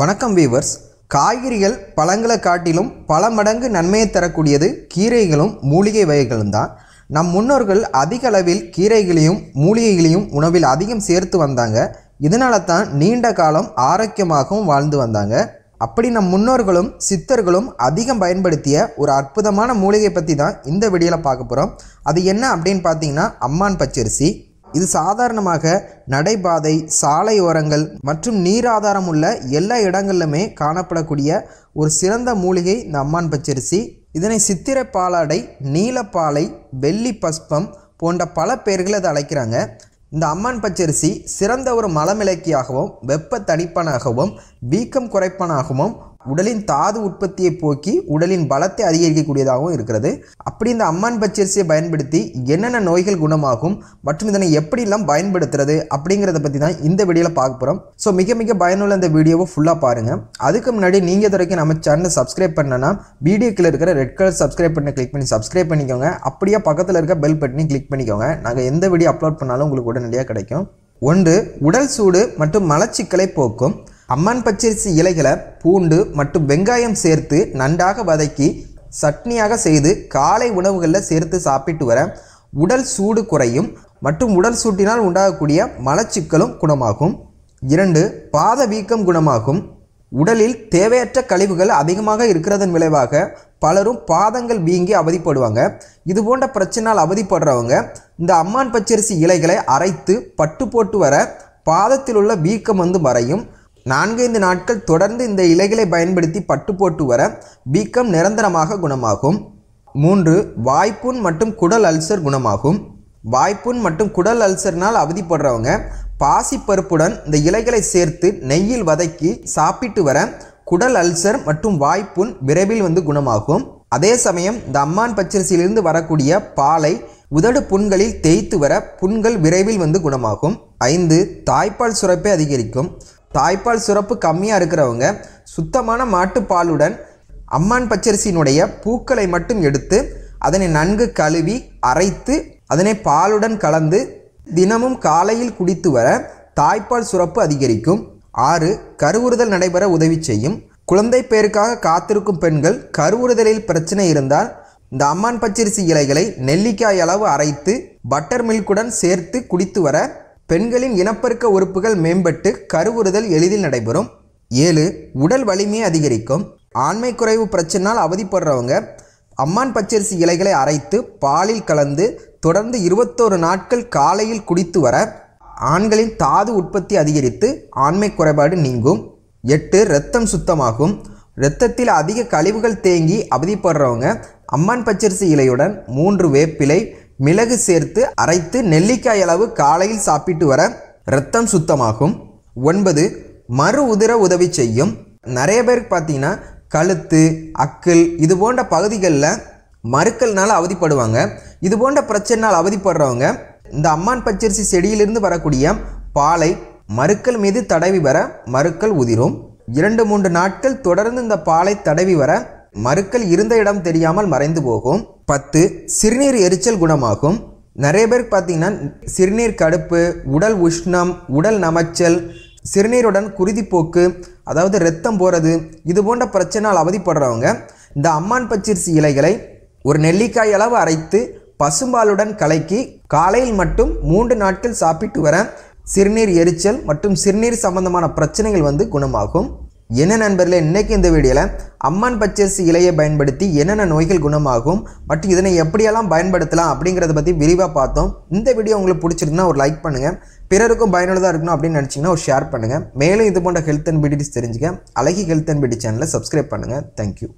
வணக்கம் வீவர்ஸ் காய்கறிகள் பழங்களை காட்டிலும் பல மடங்கு நன்மையை தரக்கூடியது கீரைகளும் மூலிகை வகைகளும் தான் நம் முன்னோர்கள் அதிக அளவில் கீரைகளையும் மூலிகைகளையும் உணவில் அதிகம் சேர்த்து வந்தாங்க இதனால தான் நீண்ட காலம் ஆரோக்கியமாகவும் வாழ்ந்து வந்தாங்க அப்படி நம் முன்னோர்களும் சித்தர்களும் அதிகம் பயன்படுத்திய ஒரு அற்புதமான மூலிகை பற்றி தான் இந்த வீடியோவில் பார்க்க போகிறோம் அது என்ன அப்படின்னு பார்த்தீங்கன்னா அம்மான் பச்சரிசி இது சாதாரணமாக நடைபாதை சாலை ஓரங்கள் மற்றும் நீர் ஆதாரம் உள்ள எல்லா இடங்களிலுமே காணப்படக்கூடிய ஒரு சிறந்த மூலிகை இந்த அம்மான் பச்சரிசி இதனை சித்திர பாலாடை நீலப்பாலை வெள்ளி பஸ்பம் போன்ற பல பெயர்களை அதை அழைக்கிறாங்க இந்த அம்மான் பச்சரிசி சிறந்த ஒரு மலமிளக்கியாகவும் வெப்ப தனிப்பனாகவும் வீக்கம் குறைப்பனாகவும் உடலின் தாது உற்பத்தியை போக்கி உடலின் பலத்தை அதிகரிக்கக்கூடியதாகவும் இருக்கிறது அப்படி இந்த அம்மான் பச்சரிசியை பயன்படுத்தி என்னென்ன நோய்கள் குணமாகும் மற்றும் இதனை எப்படிலாம் பயன்படுத்துறது அப்படிங்கிறத பற்றி தான் இந்த வீடியோவில் பார்க்க போகிறோம் ஸோ மிக மிக பயனுள்ள இந்த வீடியோவை ஃபுல்லாக பாருங்கள் அதுக்கு முன்னாடி நீங்கள் துறைக்கு நம்ம சேனலை சப்ஸ்கிரைப் பண்ணனா வீடியோக்கில் இருக்கிற ரெட் கலர் சப்ஸ்கிரைப் பண்ணி கிளிக் பண்ணி சப்ஸ்கிரைப் பண்ணிக்கோங்க அப்படியே பக்கத்தில் இருக்க பெல் பட்டனையும் கிளிக் பண்ணிக்கோங்க நாங்கள் எந்த வீடியோ அப்லோட் பண்ணாலும் உங்களுக்கு உடனடியாக கிடைக்கும் ஒன்று உடல் சூடு மற்றும் மலச்சிக்கலை போக்கும் அம்மன் பச்சரிசி இலைகளை பூண்டு மற்றும் வெங்காயம் சேர்த்து நன்றாக வதக்கி சட்னியாக செய்து காலை உணவுகளில் சேர்த்து சாப்பிட்டு வர உடல் சூடு குறையும் மற்றும் உடல் சூட்டினால் உண்டாகக்கூடிய மலச்சிக்கலும் குணமாகும் இரண்டு பாத வீக்கம் குணமாகும் உடலில் தேவையற்ற கழிவுகள் அதிகமாக இருக்கிறதன் விளைவாக பலரும் பாதங்கள் வீங்கி அவதிப்படுவாங்க இது போன்ற பிரச்சனால் அவதிப்படுறவங்க இந்த அம்மான் பச்சரிசி இலைகளை அரைத்து பட்டு போட்டு வர பாதத்தில் உள்ள வீக்கம் வந்து மறையும் நான்கைந்து நாட்கள் தொடர்ந்து இந்த இலைகளை பயன்படுத்தி பட்டு போட்டு வர வீக்கம் நிரந்தரமாக குணமாகும் மூன்று வாய்ப்புண் மற்றும் குடல் அல்சர் குணமாகும் வாய்ப்புண் மற்றும் குடல் அல்சர்னால் அவதிப்படுறவங்க பாசிப்பருப்புடன் இந்த இலைகளை சேர்த்து நெய்யில் வதக்கி சாப்பிட்டு வர குடல் அல்சர் மற்றும் வாய்ப்புண் விரைவில் வந்து குணமாகும் அதே சமயம் இந்த அம்மான் பச்சரிசியிலிருந்து வரக்கூடிய பாலை உதடு புண்களில் தேய்த்து வர புண்கள் விரைவில் வந்து குணமாகும் ஐந்து தாய்ப்பால் சுரப்பை அதிகரிக்கும் தாய்ப்பால் சுரப்பு கம்மியாக இருக்கிறவங்க சுத்தமான மாட்டுப்பாலுடன் அம்மான் பச்சரிசியினுடைய பூக்களை மட்டும் எடுத்து அதனை நன்கு கழுவி அரைத்து அதனை பாலுடன் கலந்து தினமும் காலையில் குடித்து வர தாய்ப்பால் சுரப்பு அதிகரிக்கும் ஆறு கருவுறுதல் நடைபெற உதவி செய்யும் குழந்தை பேருக்காக காத்திருக்கும் பெண்கள் கருவுறுதலில் பிரச்சனை இருந்தால் இந்த அம்மான் பச்சரிசி இலைகளை நெல்லிக்காய் அளவு அரைத்து பட்டர் மில்குடன் சேர்த்து குடித்து வர பெண்களின் இனப்பெருக்க உறுப்புகள் மேம்பட்டு கருவுறுதல் எளிதில் நடைபெறும் ஏழு உடல் வலிமையை அதிகரிக்கும் ஆண்மை குறைவு பிரச்சனால் அவதிப்படுறவங்க அம்மான் பச்சரிசி இலைகளை அரைத்து பாலில் கலந்து தொடர்ந்து இருபத்தோரு நாட்கள் காலையில் குடித்து வர ஆண்களின் தாது உற்பத்தி அதிகரித்து ஆண்மை குறைபாடு நீங்கும் எட்டு இரத்தம் சுத்தமாகும் இரத்தத்தில் அதிக கழிவுகள் தேங்கி அவதிப்படுறவங்க அம்மான் பச்சரிசி இலையுடன் மூன்று வேப்பிலை மிளகு சேர்த்து அரைத்து நெல்லிக்காய் அளவு காலையில் சாப்பிட்டு வர ரத்தம் சுத்தமாகும் ஒன்பது மறு உதிர உதவி செய்யும் நிறைய பேருக்கு பார்த்தீங்கன்னா கழுத்து அக்கல் இது போன்ற பகுதிகளில் மறுக்கல்னால் அவதிப்படுவாங்க இது போன்ற பிரச்சனைனால் அவதிப்படுறவங்க இந்த அம்மான் பச்சரிசி செடியிலிருந்து வரக்கூடிய பாலை மறுக்கள் மீது தடவி வர மறுக்கள் உதிரும் இரண்டு மூன்று நாட்கள் தொடர்ந்து இந்த பாலை தடவி வர மறுக்கள் இருந்த இடம் தெரியாமல் மறைந்து போகும் பத்து சிறுநீர் எரிச்சல் குணமாகும் நிறைய பேருக்கு பார்த்தீங்கன்னா சிறுநீர் கடுப்பு உடல் உஷ்ணம் உடல் நமைச்சல் சிறுநீருடன் குருதிப்போக்கு அதாவது ரத்தம் போகிறது இது போன்ற பிரச்சனால் அவதிப்படுறவங்க இந்த அம்மான் பச்சரிசி இலைகளை ஒரு நெல்லிக்காய் அளவு அரைத்து பசும்பாலுடன் கலக்கி காலையில் மட்டும் மூன்று நாட்கள் சாப்பிட்டு வர சிறுநீர் எரிச்சல் மற்றும் சிறுநீர் சம்பந்தமான பிரச்சனைகள் வந்து குணமாகும் என்ன நண்பர்களே இன்றைக்கி இந்த வீடியோவில் அம்மன் பச்சரிசி இலையை பயன்படுத்தி என்னென்ன நோய்கள் குணமாகும் மற்றும் இதனை எப்படியெல்லாம் பயன்படுத்தலாம் அப்படிங்கிறத பற்றி விரிவாக பார்த்தோம் இந்த வீடியோ உங்களுக்கு பிடிச்சிருக்குன்னா ஒரு லைக் பண்ணுங்கள் பிறருக்கும் பயனுள்ளதாக இருக்கணும் அப்படின்னு நினச்சிங்கன்னா ஒரு ஷேர் பண்ணுங்கள் மேலும் இது போன்ற ஹெல்த் அண்ட் பியூட்டிஸ் தெரிஞ்சுக்க அழகி ஹெல்த் அண்ட் பியூட்டி சேனலை சப்ஸ்கிரைப் பண்ணுங்கள் தேங்க்யூ